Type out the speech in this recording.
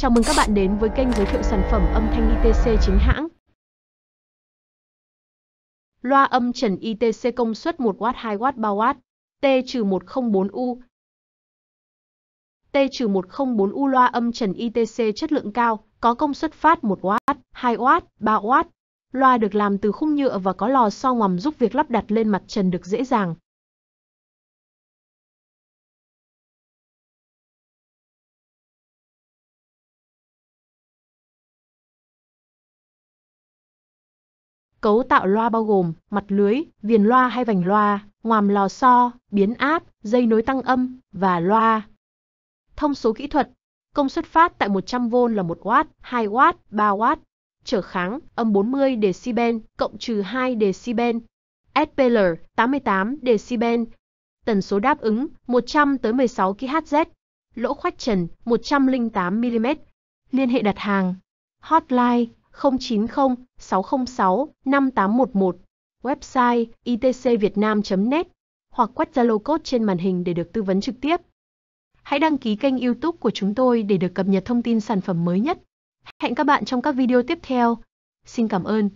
Chào mừng các bạn đến với kênh giới thiệu sản phẩm âm thanh ITC chính hãng. Loa âm trần ITC công suất 1W, 2W, 3W, T-104U. T-104U loa âm trần ITC chất lượng cao, có công suất phát 1W, 2W, 3W. Loa được làm từ khung nhựa và có lò xo ngòm giúp việc lắp đặt lên mặt trần được dễ dàng. Cấu tạo loa bao gồm mặt lưới, viền loa hay vành loa, ngoàm lò xo, biến áp, dây nối tăng âm và loa. Thông số kỹ thuật Công suất phát tại 100V là 1W, 2W, 3W. Trở kháng âm 40 db cộng trừ 2 db SPL 88 db Tần số đáp ứng 100 tới 16 kHz. Lỗ khoách trần 108 mm. Liên hệ đặt hàng. Hotline 090 606 5811, website itcvietnam.net hoặc quét Zalo code trên màn hình để được tư vấn trực tiếp. Hãy đăng ký kênh YouTube của chúng tôi để được cập nhật thông tin sản phẩm mới nhất. Hẹn các bạn trong các video tiếp theo. Xin cảm ơn.